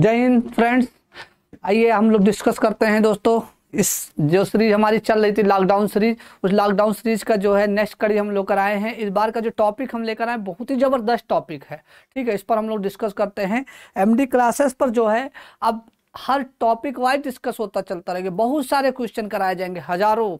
जय हिंद फ्रेंड्स आइए हम लोग डिस्कस करते हैं दोस्तों इस जो सीरीज हमारी चल रही थी लॉकडाउन सीरीज उस लॉकडाउन सीरीज का जो है नेक्स्ट कड़ी हम लोग कराए हैं इस बार का जो टॉपिक हम लेकर आए बहुत ही ज़बरदस्त टॉपिक है ठीक है इस पर हम लोग डिस्कस करते हैं एमडी क्लासेस पर जो है अब हर टॉपिक वाइज डिस्कस होता चलता रहेगा बहुत सारे क्वेश्चन कराए जाएंगे हजारों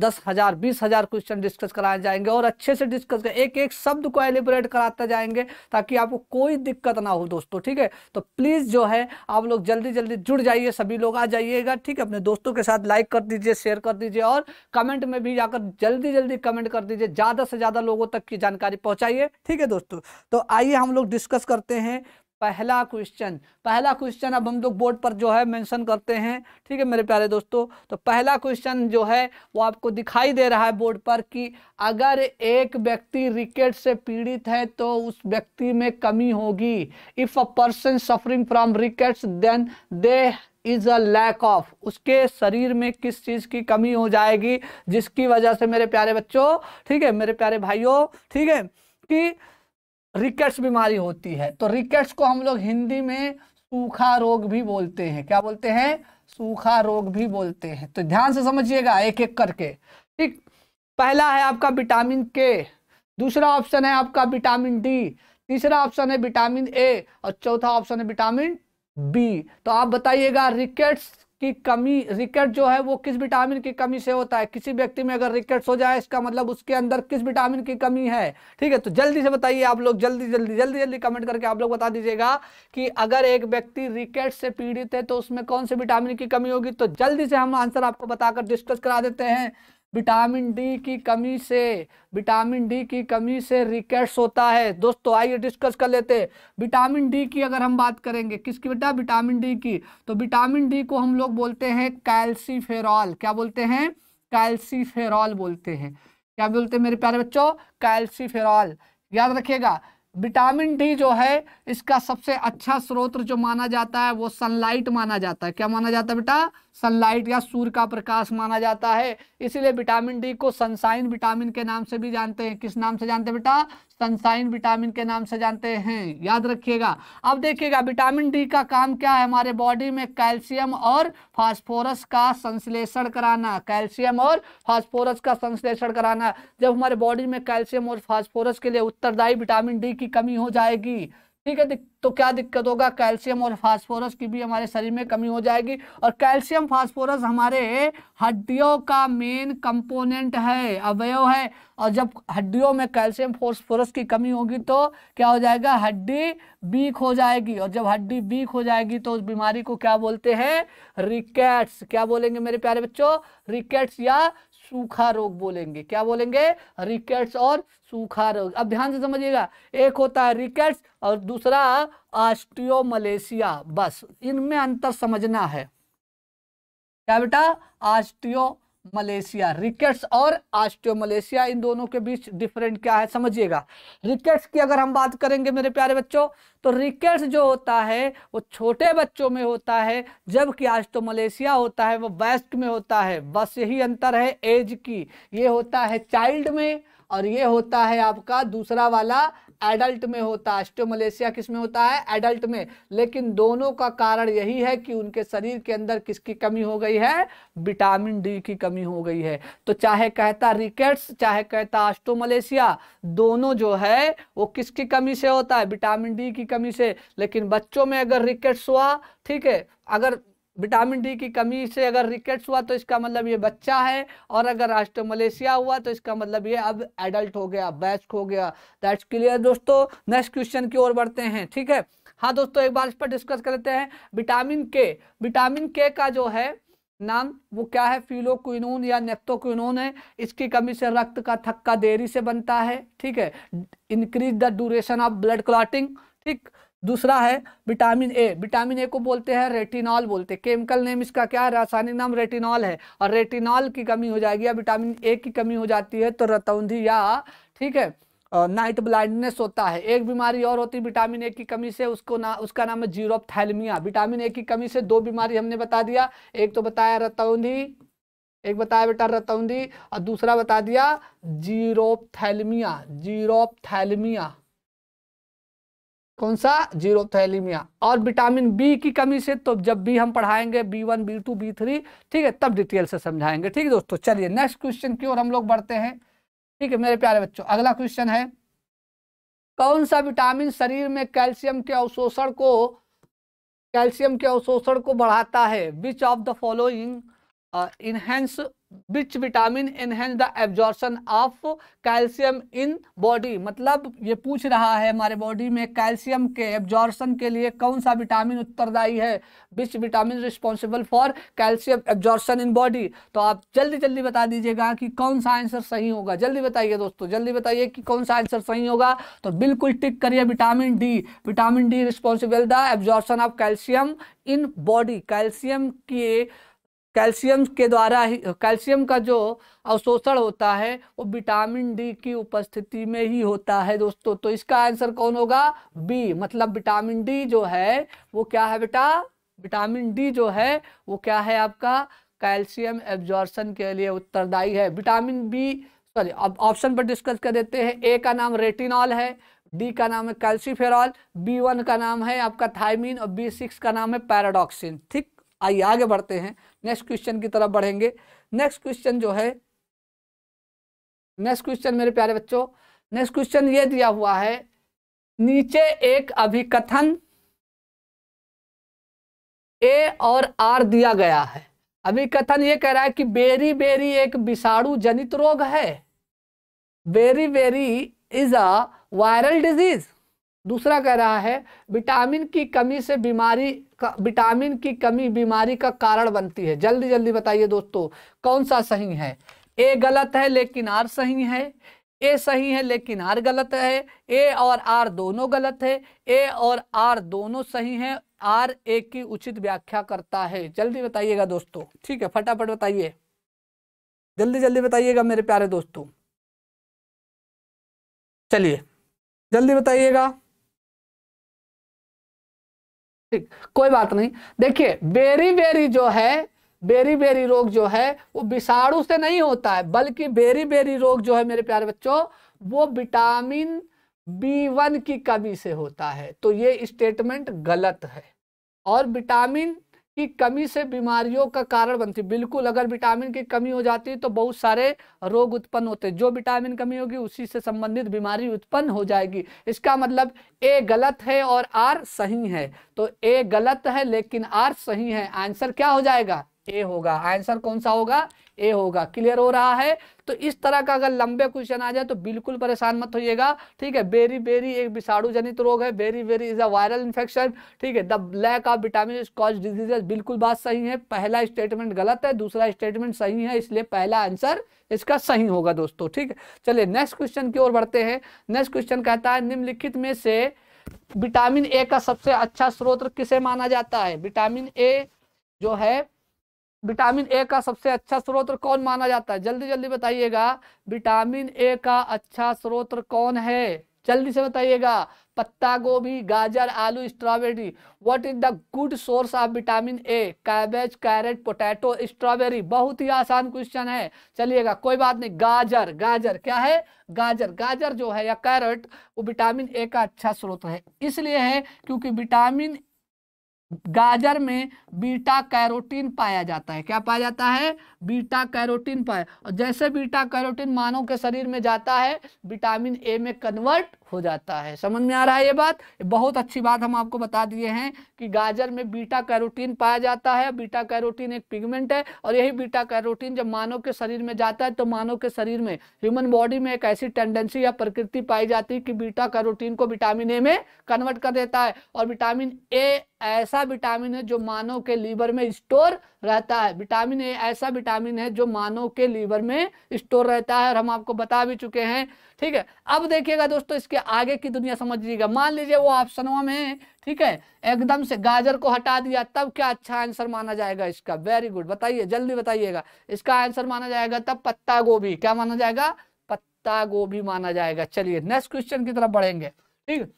दस हजार बीस हजार क्वेश्चन डिस्कस कराए जाएंगे और अच्छे से डिस्कस कर एक एक शब्द को एलिबरेट कराते जाएंगे ताकि आपको कोई दिक्कत ना हो दोस्तों ठीक है तो प्लीज़ जो है आप लोग जल्दी जल्दी जुड़ जाइए सभी लोग आ जाइएगा ठीक है अपने दोस्तों के साथ लाइक कर दीजिए शेयर कर दीजिए और कमेंट में भी जाकर जल्दी जल्दी कमेंट कर दीजिए ज़्यादा से ज़्यादा लोगों तक की जानकारी पहुंचाइए ठीक है दोस्तों तो आइए हम लोग डिस्कस करते हैं पहला क्वेश्चन पहला क्वेश्चन अब हम लोग बोर्ड पर जो है मेंशन करते हैं ठीक है मेरे प्यारे दोस्तों तो पहला क्वेश्चन जो है वो आपको दिखाई दे रहा है बोर्ड पर कि अगर एक व्यक्ति रिकेट से पीड़ित है तो उस व्यक्ति में कमी होगी if a person suffering from rickets then there is a lack of उसके शरीर में किस चीज़ की कमी हो जाएगी जिसकी वजह से मेरे प्यारे बच्चों ठीक है मेरे प्यारे भाइयों ठीक है कि रिकेट्स बीमारी होती है तो रिकेट्स को हम लोग हिंदी में सूखा रोग भी बोलते हैं क्या बोलते हैं सूखा रोग भी बोलते हैं तो ध्यान से समझिएगा एक एक करके ठीक पहला है आपका विटामिन के दूसरा ऑप्शन है आपका विटामिन डी तीसरा ऑप्शन है विटामिन ए और चौथा ऑप्शन है विटामिन बी तो आप बताइएगा रिकेट्स की कमी रिकेट जो है वो किस विटामिन की कमी से होता है किसी व्यक्ति में अगर रिकेट्स हो जाए इसका मतलब उसके अंदर किस विटामिन की कमी है ठीक है तो जल्दी से बताइए आप लोग जल्दी जल्दी जल्दी जल्दी कमेंट करके आप लोग बता दीजिएगा कि अगर एक व्यक्ति रिकेट से पीड़ित है तो उसमें कौन से विटामिन की कमी होगी तो जल्दी से हम आंसर आपको बताकर डिस्कस करा देते हैं विटामिन डी की कमी से विटामिन डी की कमी से रिकेट्स होता है दोस्तों आइए डिस्कस कर लेते हैं विटामिन डी की अगर हम बात करेंगे किसकी बेटा विटामिन डी की तो विटामिन डी को हम लोग बोलते हैं कैल्सीफेरॉल क्या बोलते हैं कैल्सीफेरॉल बोलते हैं क्या बोलते हैं मेरे प्यारे बच्चों कैल्सीफेरॉल याद रखिएगा विटामिन डी जो है इसका सबसे अच्छा स्रोत जो माना जाता है वो सनलाइट माना जाता है क्या माना जाता है बेटा सनलाइट या सूर्य का प्रकाश माना जाता है इसीलिए विटामिन डी को सनसाइन विटामिन के नाम से भी जानते हैं किस नाम से जानते हैं बेटा सनसाइन विटामिन के नाम से जानते हैं याद रखिएगा अब देखिएगा विटामिन डी का काम क्या है हमारे बॉडी में कैल्शियम और फास्फोरस का संश्लेषण कराना कैल्शियम और फास्फोरस का संश्लेषण कराना जब हमारे बॉडी में कैल्शियम और फास्फोरस के लिए उत्तरदायी विटामिन डी की की कमी हो जाएगी ठीक है तो क्या दिक्कत होगा कैल्शियम और फास्फोरस की भी हमारे शरीर में कमी हो जाएगी और कैल्शियम फास्फोरस हमारे हड्डियों का मेन कंपोनेंट है अवयव है और जब हड्डियों में कैल्शियम फास्फोरस की कमी होगी तो क्या हो जाएगा हड्डी वीक हो जाएगी और जब हड्डी वीक हो जाएगी तो उस बीमारी को क्या बोलते हैं रिकेट्स क्या बोलेंगे मेरे प्यारे बच्चों रिकेट्स या सूखा रोग बोलेंगे क्या बोलेंगे रिकेट्स और सूखा रोग अब ध्यान से समझिएगा एक होता है रिकेट्स और दूसरा ऑस्ट्रियो मलेशिया बस इनमें अंतर समझना है क्या बेटा ऑस्ट्रियो मलेशिया रिकेट्स और आस्टियो मलेशिया इन दोनों के बीच डिफरेंट क्या है समझिएगा रिकेट्स की अगर हम बात करेंगे मेरे प्यारे बच्चों तो रिकेट्स जो होता है वो छोटे बच्चों में होता है जबकि आस्टो मलेशिया होता है वो वेस्ट में होता है बस यही अंतर है एज की ये होता है चाइल्ड में और ये होता है आपका दूसरा वाला एडल्ट में होता है ऑस्टोमलेशिया किस में होता है एडल्ट में लेकिन दोनों का कारण यही है कि उनके शरीर के अंदर किसकी कमी हो गई है विटामिन डी की कमी हो गई है तो चाहे कहता रिकेट्स चाहे कहता ऑस्टोमलेशिया दोनों जो है वो किसकी कमी से होता है विटामिन डी की कमी से लेकिन बच्चों में अगर रिकेट्स हुआ ठीक है अगर विटामिन डी की कमी से अगर रिकेट्स हुआ तो इसका मतलब ये बच्चा है और अगर राष्ट्र मलेशिया हुआ तो इसका मतलब ये अब एडल्ट हो गया बैस्क हो गया दैट्स क्लियर दोस्तों नेक्स्ट क्वेश्चन की ओर बढ़ते हैं ठीक है हाँ दोस्तों एक बार इस पर डिस्कस करते हैं विटामिन के विटामिन के का जो है नाम वो क्या है फिलोक्विनोन या नेप्टोक्विनोन है इसकी कमी से रक्त का थक्का देरी से बनता है ठीक है increase the duration of blood clotting ठीक दूसरा है विटामिन ए विटामिन ए को बोलते हैं रेटिनॉल बोलते हैं केमिकल नेम इसका क्या है रासायनिक नाम रेटिनॉल है और रेटिनॉल की कमी हो जाएगी या विटामिन ए की कमी हो जाती है तो रतौंधी या ठीक है नाइट ब्लाइंडनेस होता है एक बीमारी और होती है विटामिन ए की कमी से उसको ना उसका नाम है जीरोपथैलमिया विटामिन ए की कमी से दो बीमारी हमने बता दिया एक तो बताया रतौंधी एक बताया बेटा रतौंधी और दूसरा बता दिया जीरोपथैलमिया जीरोपथैलमिया कौन सा जीरो थैलीमिया और विटामिन बी की कमी से तो जब भी हम पढ़ाएंगे B one B two B three ठीक है तब डिटेल से समझाएंगे ठीक है दोस्तों चलिए नेक्स्ट क्वेश्चन की ओर हम लोग बढ़ते हैं ठीक है मेरे प्यारे बच्चों अगला क्वेश्चन है कौन सा विटामिन शरीर में कैल्शियम के अवशोषण को कैल्शियम के अवशोषण को बढ़ाता है which of the following enhance which vitamin enhance the absorption of calcium in body मतलब ये पूछ रहा है हमारे बॉडी में कैल्शियम के एब्जॉर्सन के लिए कौन सा विटामिन उत्तरदायी है which vitamin responsible for calcium absorption in body तो आप जल्दी जल्दी बता दीजिएगा कि कौन सा आंसर सही होगा जल्दी बताइए दोस्तों जल्दी बताइए कि कौन सा आंसर सही होगा तो बिल्कुल टिक करिए vitamin D vitamin D responsible the absorption of calcium in body calcium के कैल्शियम के द्वारा ही कैल्शियम का जो अवशोषण होता है वो विटामिन डी की उपस्थिति में ही होता है दोस्तों तो इसका आंसर कौन होगा बी मतलब विटामिन डी जो है वो क्या है बेटा विटामिन डी जो है वो क्या है आपका कैल्शियम एब्जॉर्सन के लिए उत्तरदायी है विटामिन बी सॉरी अब ऑप्शन पर डिस्कस कर देते हैं ए का नाम रेटिनॉल है डी का नाम है कैल्सीफेरॉल बी वन का नाम है आपका थायमिन और बी सिक्स का नाम है पैराडॉक्सिन ठीक आइए आगे बढ़ते हैं नेक्स्ट क्वेश्चन की तरफ बढ़ेंगे नेक्स्ट क्वेश्चन जो है नेक्स्ट क्वेश्चन मेरे प्यारे बच्चों नेक्स्ट क्वेश्चन ये दिया हुआ है नीचे एक अभिकथन ए और आर दिया गया है अभिकथन ये कह रहा है कि बेरी बेरी एक विषाणु जनित रोग है beriberi is a viral disease दूसरा कह रहा है विटामिन की कमी से बीमारी का विटामिन की कमी बीमारी का कारण बनती है जल्दी जल्दी बताइए दोस्तों कौन सा सही है ए गलत है लेकिन आर सही है ए सही है लेकिन आर गलत है ए और आर दोनों गलत है ए और आर दोनों सही है आर ए की उचित व्याख्या करता है जल्दी बताइएगा दोस्तों ठीक है फटाफट बताइए जल्दी जल्दी बताइएगा मेरे प्यारे दोस्तों चलिए जल्दी बताइएगा ठीक कोई बात नहीं देखिए बेरी बेरी जो है बेरी बेरी रोग जो है वो विषाणु से नहीं होता है बल्कि बेरी बेरी रोग जो है मेरे प्यारे बच्चों वो विटामिन बी वन की कमी से होता है तो ये स्टेटमेंट गलत है और विटामिन की कमी से बीमारियों का कारण बनती बिल्कुल अगर विटामिन की कमी हो जाती है तो बहुत सारे रोग उत्पन्न होते जो विटामिन कमी होगी उसी से संबंधित बीमारी उत्पन्न हो जाएगी इसका मतलब ए गलत है और आर सही है तो ए गलत है लेकिन आर सही है आंसर क्या हो जाएगा ए होगा आंसर कौन सा होगा ए होगा क्लियर हो रहा है तो इस तरह का अगर लंबे क्वेश्चन आ जाए तो बिल्कुल परेशान मत होइएगा ठीक है बेरी बेरी एक विषाणु जनित रोग है beriberi is a viral infection ठीक है the lack of vitamin cause diseases बिल्कुल बात सही है पहला स्टेटमेंट गलत है दूसरा स्टेटमेंट सही है इसलिए पहला आंसर इसका सही होगा दोस्तों ठीक है चलिए नेक्स्ट क्वेश्चन की ओर बढ़ते हैं नेक्स्ट क्वेश्चन कहता है निम्नलिखित में से विटामिन ए का सबसे अच्छा स्रोत किसे माना जाता है विटामिन ए जो है विटामिन ए का सबसे अच्छा स्रोत कौन माना जाता है जल्दी जल्दी बताइएगा विटामिन ए का अच्छा स्रोत कौन है जल्दी से बताइएगा पत्ता गोभी गाजर आलू strawberry what is the good source of vitamin A cabbage carrot potato strawberry बहुत ही आसान क्वेश्चन है चलिएगा कोई बात नहीं गाजर गाजर क्या है गाजर गाजर जो है या कैरेट वो विटामिन ए का अच्छा स्रोत है इसलिए है क्योंकि विटामिन गाजर में बीटा कैरोटीन पाया जाता है क्या पाया जाता है बीटा कैरोटीन पाया और जैसे बीटा कैरोटीन मानव के शरीर में जाता है विटामिन ए में कन्वर्ट हो जाता है समझ में आ रहा है ये बात बहुत अच्छी बात हम आपको बता दिए हैं कि गाजर में बीटा कैरोटीन पाया जाता है बीटा कैरोटीन एक पिगमेंट है और यही बीटा कैरोटीन जब मानव के शरीर में जाता है तो मानव के शरीर में ह्यूमन बॉडी में एक ऐसी टेंडेंसी या प्रकृति पाई जाती है कि बीटा कैरोटीन को विटामिन ए में कन्वर्ट कर देता है और विटामिन ए ऐसा विटामिन है जो मानव के लीवर में स्टोर रहता है विटामिन ए ऐसा विटामिन है जो मानव के लीवर में स्टोर रहता है और हम आपको बता भी चुके हैं ठीक है अब देखिएगा दोस्तों इसके आगे की दुनिया लीजिएगा मान लीजिए वो ऑप्शनों में ठीक है एकदम से गाजर को हटा दिया तब क्या अच्छा आंसर माना जाएगा इसका वेरी गुड बताइए जल्दी बताइएगा इसका आंसर माना जाएगा तब पत्ता गोभी क्या माना जाएगा पत्ता गोभी माना जाएगा चलिए नेक्स्ट क्वेश्चन की तरफ बढ़ेंगे ठीक है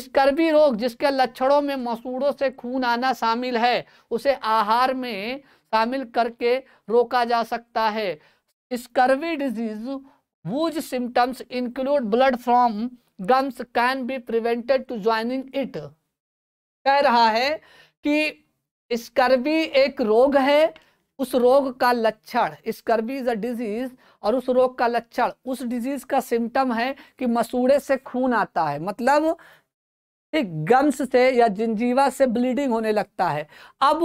स्कर्वी रोग जिसके लक्षणों में मसूड़ों से खून आना शामिल है उसे आहार में शामिल करके रोका जा सकता है scurvy disease whose symptoms include blood from gums can be prevented to joining it कह रहा है कि स्कर्वी एक रोग है उस रोग का लक्षण स्कर्वी इज अ डिजीज और उस रोग का लक्षण उस डिजीज का सिम्टम है कि मसूड़े से खून आता है मतलब गम्स से या जिंजीवा से ब्लीडिंग होने लगता है अब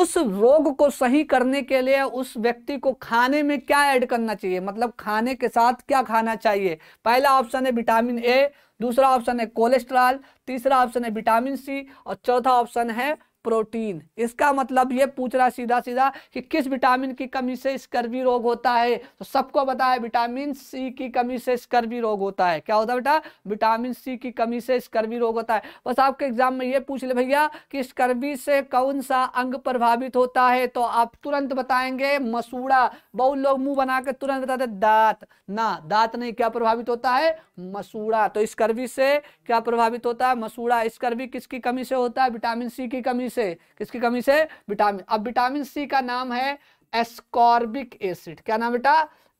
उस रोग को सही करने के लिए उस व्यक्ति को खाने में क्या ऐड करना चाहिए मतलब खाने के साथ क्या खाना चाहिए पहला ऑप्शन है विटामिन ए दूसरा ऑप्शन है कोलेस्ट्रॉल तीसरा ऑप्शन है विटामिन सी और चौथा ऑप्शन है प्रोटीन इसका मतलब ये पूछ रहा सीधा सीधा कि किस विटामिन की कमी से स्कर्वी रोग होता है तो सबको बताया विटामिन सी की कमी से स्कर्वी रोग होता है क्या होता है बेटा विटामिन सी की कमी से स्कर्वी रोग होता है बस आपके एग्जाम में ये पूछ ले भैया कि स्कर्वी से कौन सा अंग प्रभावित होता है तो आप तुरंत बताएंगे मसूड़ा बहुत लोग मुंह के तुरंत बताते दांत ना दांत नहीं क्या प्रभावित होता है मसूड़ा तो स्कर्वी से क्या प्रभावित होता है मसूड़ा स्कर्वी किसकी कमी से होता है विटामिन सी की कमी कमी से किसकी कमी से विटामिन अब विटामिन सी का नाम है एस्कॉर्बिक एसिड क्या नाम बेटा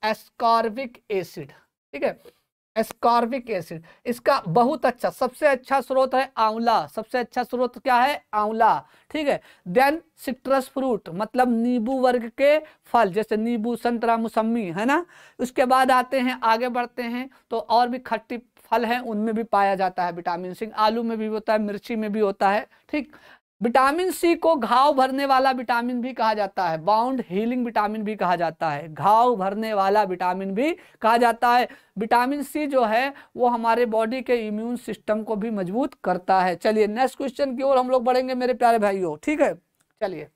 एस्कॉर्बिक एसिड ठीक है एस्कॉर्बिक एसिड इसका बहुत अच्छा सबसे अच्छा स्रोत है आंवला सबसे अच्छा स्रोत क्या है आंवला ठीक है देन सिट्रस फ्रूट मतलब नींबू वर्ग के फल जैसे नींबू संतरा मौसमी है ना उसके बाद आते हैं आगे बढ़ते हैं तो और भी खट्टी फल हैं उनमें भी पाया जाता है विटामिन सी आलू में भी होता है मिर्ची में भी होता है ठीक विटामिन सी को घाव भरने वाला विटामिन भी कहा जाता है बाउंड हीलिंग विटामिन भी कहा जाता है घाव भरने वाला विटामिन भी कहा जाता है विटामिन सी जो है वो हमारे बॉडी के इम्यून सिस्टम को भी मजबूत करता है चलिए नेक्स्ट क्वेश्चन की ओर हम लोग बढ़ेंगे मेरे प्यारे भाइयों ठीक है चलिए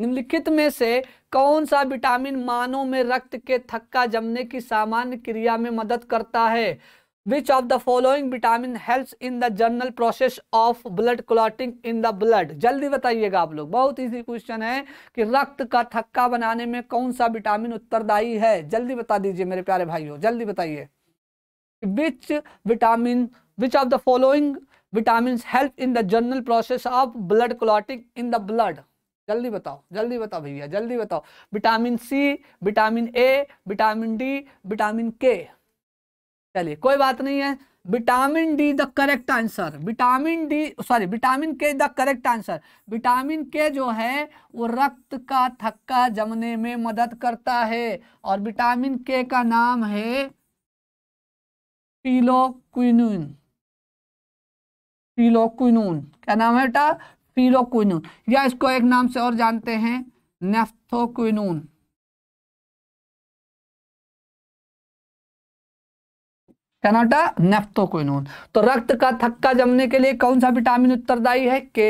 निम्नलिखित में से कौन सा विटामिन मानव में रक्त के थक्का जमने की सामान्य क्रिया में मदद करता है which of the following vitamin helps in the general process of blood clotting in the blood जल्दी बताइएगा आप लोग बहुत इजी क्वेश्चन है कि रक्त का थक्का बनाने में कौन सा विटामिन उत्तरदायी है जल्दी बता दीजिए मेरे प्यारे भाइयों जल्दी बताइए which vitamin which of the following vitamin help in the general process of blood clotting in the blood जल्दी बताओ जल्दी बताओ भैया जल्दी बताओ vitamin C vitamin A vitamin D vitamin K चलिए कोई बात नहीं है vitamin D the correct answer vitamin D sorry vitamin K the correct answer vitamin K जो है वो रक्त का थक्का जमने में मदद करता है और विटामिन के का नाम है पीलोक्विन पीलोक्विन क्या नाम है बेटा पीलोक्विन या इसको एक नाम से और जानते हैं नेफ्थोक्विन कनाटा नेफ्थोक्विनोन तो रक्त का थक्का जमने के लिए कौन सा विटामिन उत्तरदायी है के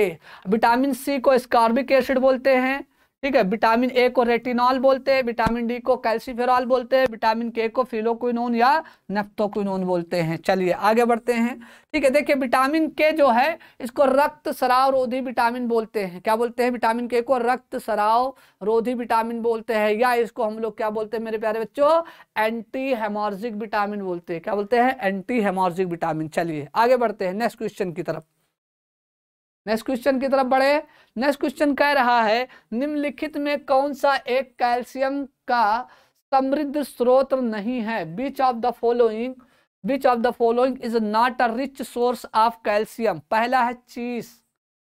विटामिन सी को स्कार्बिक एसिड बोलते हैं ठीक है विटामिन ए को रेटिनॉल बोलते हैं विटामिन डी को कैल्सीफेरॉल बोलते हैं विटामिन के को फिलोक्विनोन या नेफ्टोक्विनोन बोलते हैं चलिए आगे बढ़ते हैं ठीक है देखिए विटामिन के जो है इसको रक्त सराव रोधी विटामिन बोलते हैं क्या बोलते हैं विटामिन के को रक्त सराव रोधी विटामिन बोलते हैं या इसको हम लोग क्या बोलते हैं मेरे प्यारे बच्चों एंटी हेमोर्जिक विटामिन बोलते हैं क्या बोलते हैं एंटी हेमोर्जिक विटामिन चलिए आगे बढ़ते हैं नेक्स्ट क्वेश्चन की तरफ नेक्स्ट क्वेश्चन की तरफ बढ़े नेक्स्ट क्वेश्चन कह रहा है निम्नलिखित में कौन सा एक कैल्शियम का समृद्ध स्रोत नहीं है which of the following which of the following is not a rich source of calcium पहला है चीज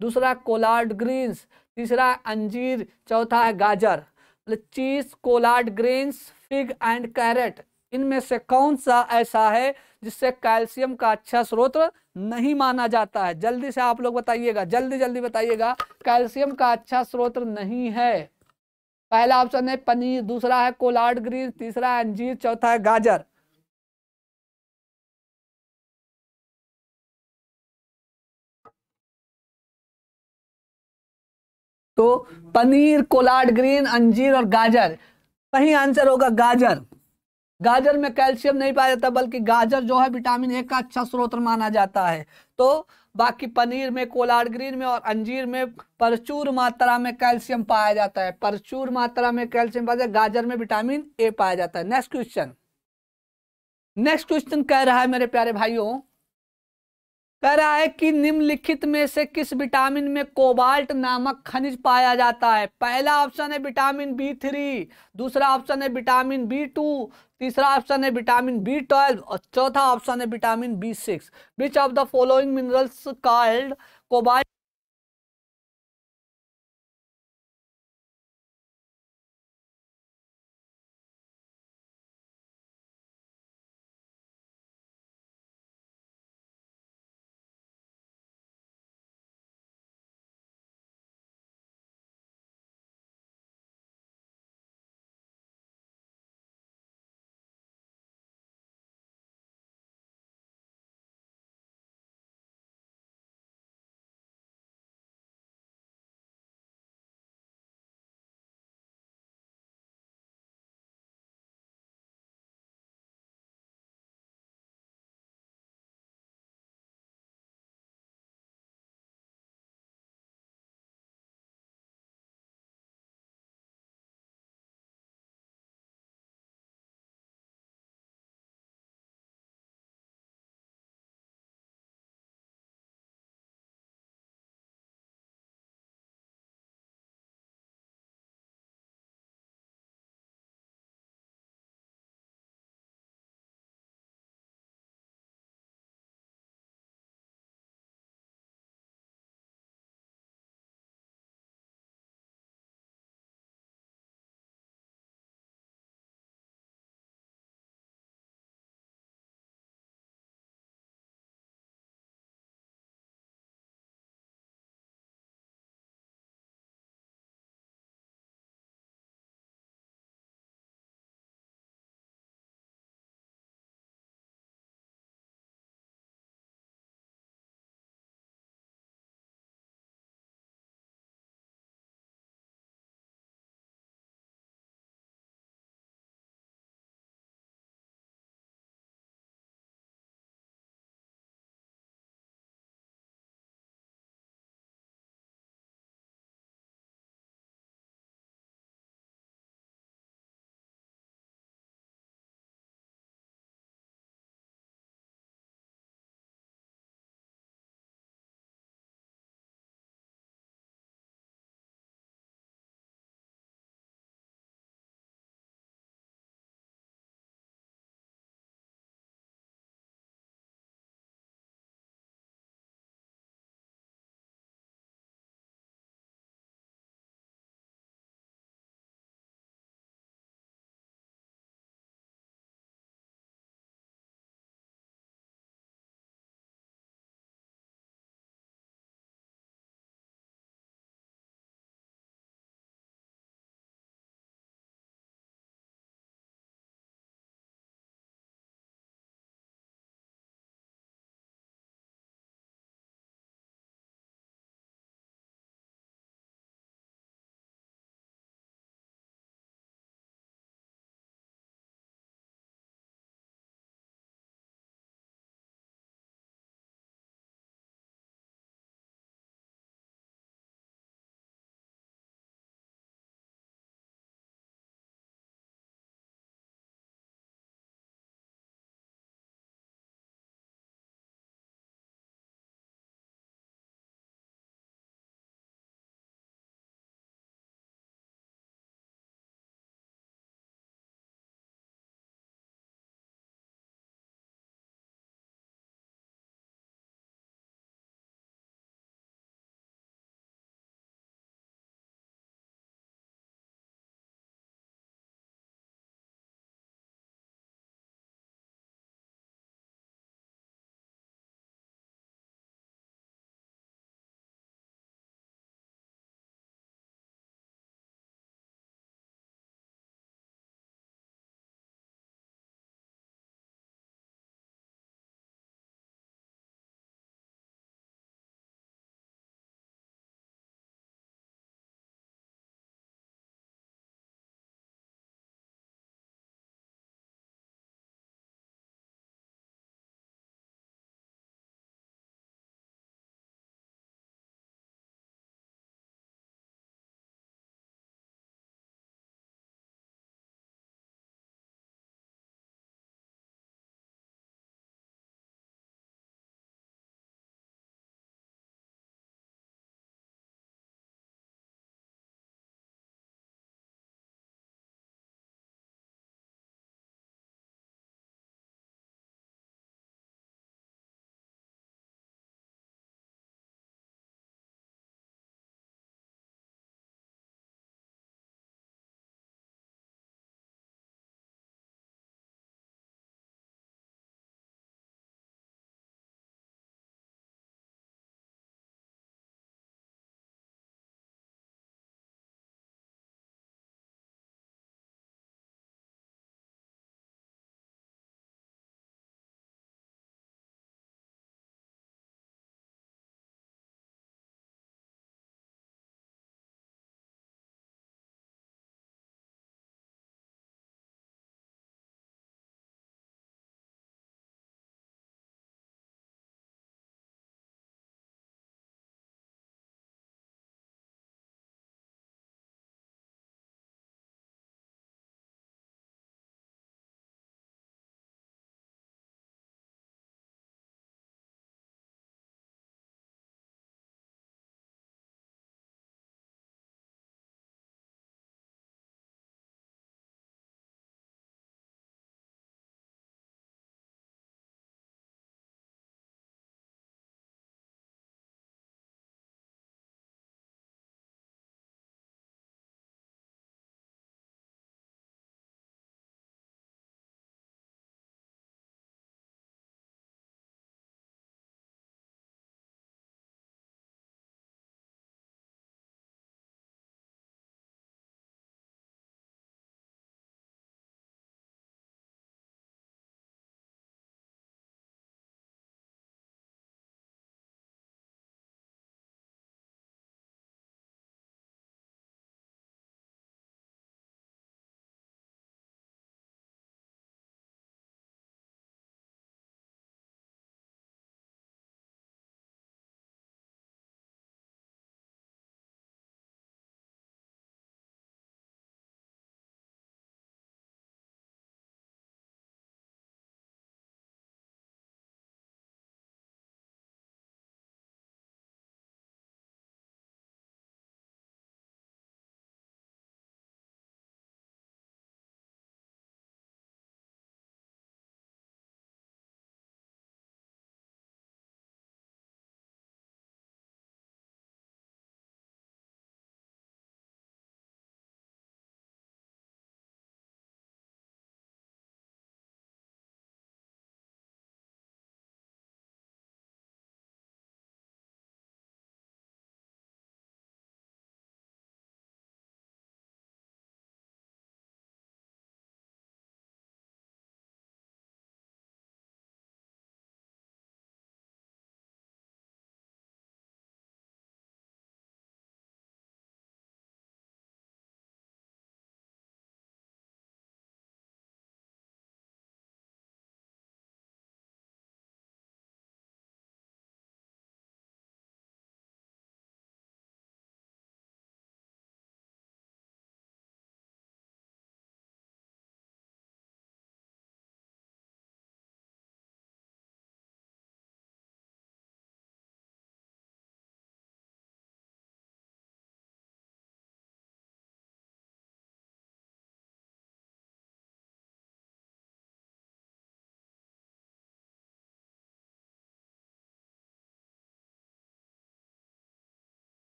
दूसरा कोलार्ड ग्रीन्स तीसरा अंजीर चौथा है गाजर मतलब cheese collard greens fig and carrot इनमें से कौन सा ऐसा है जिससे कैल्शियम का अच्छा स्रोत नहीं माना जाता है जल्दी से आप लोग बताइएगा जल्दी जल्दी बताइएगा कैल्शियम का अच्छा स्रोत नहीं है पहला ऑप्शन है पनीर दूसरा है कोलार्ड ग्रीन तीसरा है अंजीर चौथा है गाजर तो पनीर कोलार्ड ग्रीन अंजीर और गाजर सही आंसर होगा गाजर गाजर में कैल्शियम नहीं पाया जाता बल्कि गाजर जो है विटामिन ए का अच्छा स्रोत माना जाता है तो बाकी पनीर में कोलाड ग्रीन में और अंजीर में प्रचुर मात्रा में कैल्शियम पाया जाता है प्रचुर मात्रा में कैल्शियम पाया जाता है गाजर में विटामिन ए पाया जाता है नेक्स्ट क्वेश्चन नेक्स्ट क्वेश्चन कह रहा है मेरे प्यारे भाइयों कह रहा है कि निम्नलिखित में से किस विटामिन में कोबाल्ट नामक खनिज पाया जाता है पहला ऑप्शन है विटामिन बी थ्री दूसरा ऑप्शन है विटामिन बी टू तीसरा ऑप्शन है विटामिन बी ट्वेल्व और चौथा ऑप्शन है vitamin B six which of the following minerals called cobalt